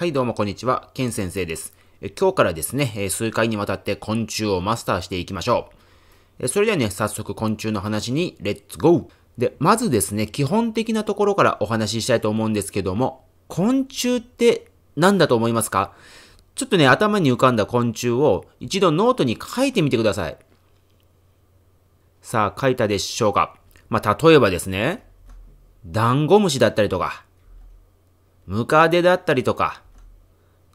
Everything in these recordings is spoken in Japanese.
はい、どうもこんにちは。ケン先生です。今日からですね、数回にわたって昆虫をマスターしていきましょう。それではね、早速昆虫の話に、レッツゴーで、まずですね、基本的なところからお話ししたいと思うんですけども、昆虫って何だと思いますかちょっとね、頭に浮かんだ昆虫を一度ノートに書いてみてください。さあ、書いたでしょうかまあ、例えばですね、ダンゴムシだったりとか、ムカデだったりとか、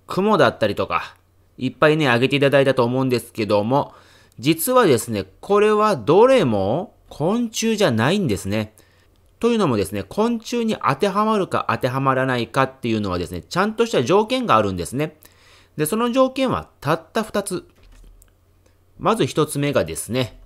雲だったりとか、いっぱいね、あげていただいたと思うんですけども、実はですね、これはどれも昆虫じゃないんですね。というのもですね、昆虫に当てはまるか当てはまらないかっていうのはですね、ちゃんとした条件があるんですね。で、その条件はたった2つ。まず1つ目がですね、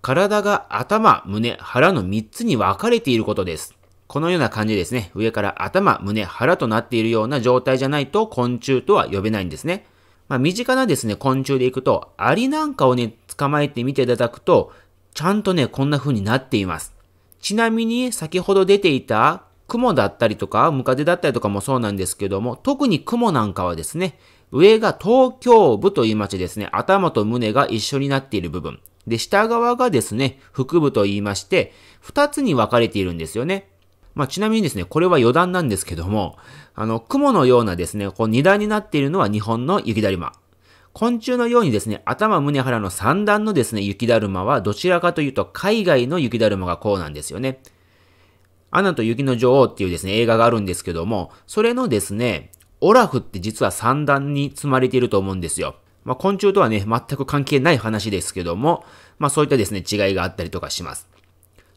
体が頭、胸、腹の3つに分かれていることです。このような感じですね、上から頭、胸、腹となっているような状態じゃないと昆虫とは呼べないんですね。まあ、身近なですね、昆虫でいくと、アリなんかをね、捕まえてみていただくと、ちゃんとね、こんな風になっています。ちなみに、先ほど出ていた、雲だったりとか、ムカデだったりとかもそうなんですけども、特に雲なんかはですね、上が東京部という町ですね、頭と胸が一緒になっている部分。で、下側がですね、腹部と言いまして、二つに分かれているんですよね。まあ、ちなみにですね、これは余談なんですけども、あの、雲のようなですね、こう二段になっているのは日本の雪だるま。昆虫のようにですね、頭、胸、腹の三段のですね、雪だるまはどちらかというと海外の雪だるまがこうなんですよね。アナと雪の女王っていうですね、映画があるんですけども、それのですね、オラフって実は三段に積まれていると思うんですよ。まあ、昆虫とはね、全く関係ない話ですけども、まあそういったですね、違いがあったりとかします。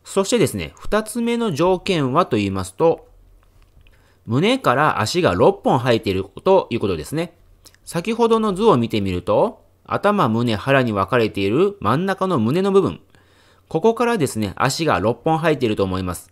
そしてですね、二つ目の条件はと言いますと、胸から足が6本生えているということですね。先ほどの図を見てみると、頭、胸、腹に分かれている真ん中の胸の部分。ここからですね、足が6本生えていると思います。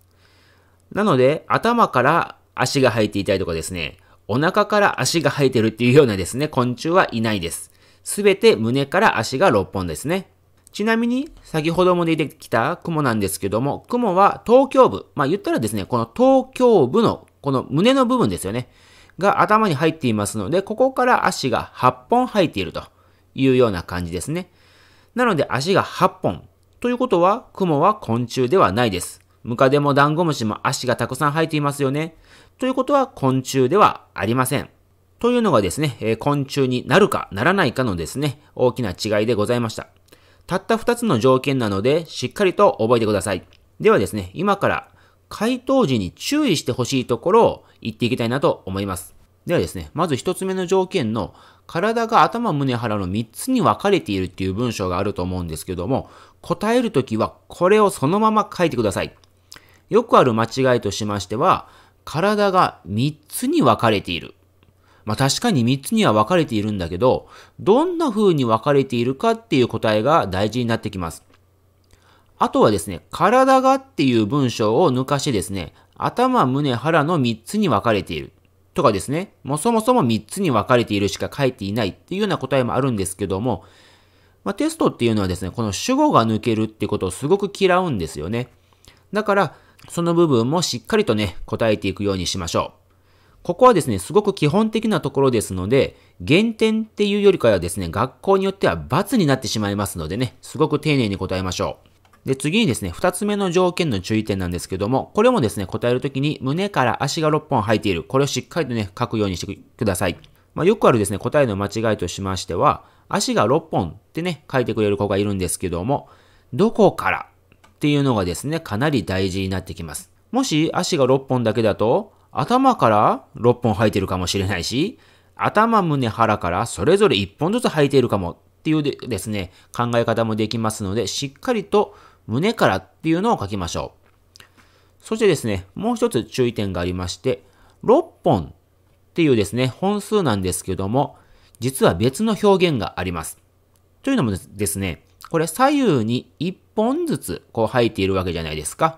なので、頭から足が生えていたりとかですね、お腹から足が生えてるっていうようなですね、昆虫はいないです。すべて胸から足が6本ですね。ちなみに、先ほども出てきた雲なんですけども、雲は東京部。まあ言ったらですね、この東京部の、この胸の部分ですよね。が頭に入っていますので、ここから足が8本入っているというような感じですね。なので足が8本。ということは、雲は昆虫ではないです。ムカデもダンゴムシも足がたくさん生えていますよね。ということは昆虫ではありません。というのがですね、え昆虫になるかならないかのですね、大きな違いでございました。たった2つの条件なので、しっかりと覚えてください。ではですね、今から回答時に注意してほしいところを言っていきたいなと思います。ではですね、まず1つ目の条件の、体が頭、胸、腹の3つに分かれているっていう文章があると思うんですけども、答えるときはこれをそのまま書いてください。よくある間違いとしましては、体が3つに分かれているまあ確かに3つには分かれているんだけど、どんな風に分かれているかっていう答えが大事になってきます。あとはですね、体がっていう文章を抜かしてですね、頭、胸、腹の3つに分かれている。とかですね、もうそもそも3つに分かれているしか書いていないっていうような答えもあるんですけども、まあ、テストっていうのはですね、この主語が抜けるってことをすごく嫌うんですよね。だから、その部分もしっかりとね、答えていくようにしましょう。ここはですね、すごく基本的なところですので、減点っていうよりかはですね、学校によっては罰になってしまいますのでね、すごく丁寧に答えましょう。で、次にですね、二つ目の条件の注意点なんですけども、これもですね、答えるときに胸から足が6本入っている。これをしっかりとね、書くようにしてください。まあ、よくあるですね、答えの間違いとしましては、足が6本ってね、書いてくれる子がいるんですけども、どこからっていうのがですね、かなり大事になってきます。もし足が6本だけだと、頭から6本生えてるかもしれないし、頭、胸、腹からそれぞれ1本ずつ生えているかもっていうですね、考え方もできますので、しっかりと胸からっていうのを書きましょう。そしてですね、もう一つ注意点がありまして、6本っていうですね、本数なんですけども、実は別の表現があります。というのもですね、これ左右に1本ずつこう入っているわけじゃないですか。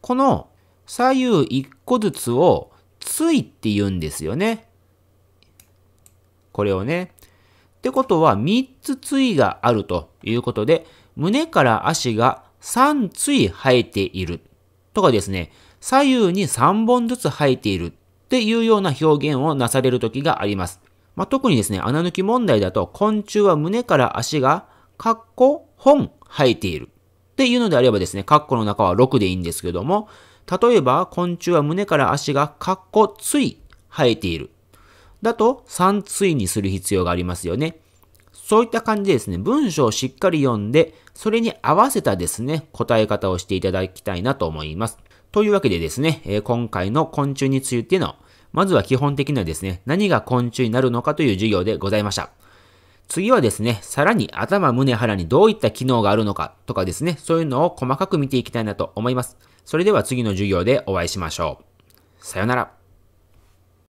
この左右1個ずつをついって言うんですよね。これをね。ってことは3つついがあるということで、胸から足が3つい生えているとかですね、左右に3本ずつ生えているっていうような表現をなされる時があります。まあ、特にですね、穴抜き問題だと、昆虫は胸から足が、かっこ、本、生えている。っていうのであればですね、カッコの中は6でいいんですけども、例えば、昆虫は胸から足がかっこつい生えている。だと、三ついにする必要がありますよね。そういった感じでですね、文章をしっかり読んで、それに合わせたですね、答え方をしていただきたいなと思います。というわけでですね、え今回の昆虫についての、まずは基本的なですね、何が昆虫になるのかという授業でございました。次はですね、さらに頭、胸、腹にどういった機能があるのかとかですね、そういうのを細かく見ていきたいなと思います。それでは次の授業でお会いしましょう。さよなら。